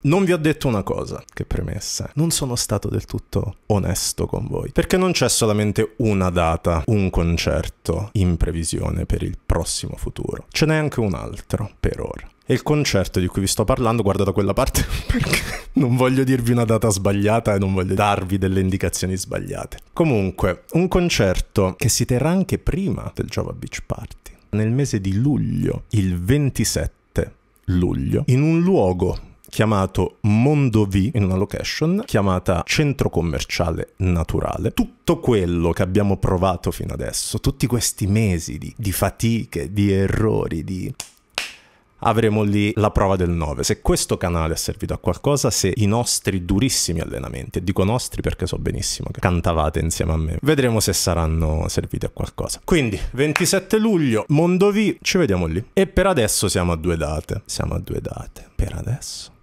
Non vi ho detto una cosa, che premessa. Non sono stato del tutto onesto con voi, perché non c'è solamente una data, un concerto in previsione per il prossimo futuro. Ce n'è anche un altro, per ora. E il concerto di cui vi sto parlando, guarda da quella parte perché non voglio dirvi una data sbagliata e non voglio darvi delle indicazioni sbagliate. Comunque, un concerto che si terrà anche prima del Java Beach Party, nel mese di luglio, il 27 luglio, in un luogo chiamato Mondo V in una location chiamata Centro Commerciale Naturale. Tutto quello che abbiamo provato fino adesso, tutti questi mesi di, di fatiche, di errori, di avremo lì la prova del 9. Se questo canale è servito a qualcosa, se i nostri durissimi allenamenti, e dico nostri perché so benissimo che cantavate insieme a me, vedremo se saranno serviti a qualcosa. Quindi, 27 luglio, Mondovi, ci vediamo lì. E per adesso siamo a due date. Siamo a due date, per adesso.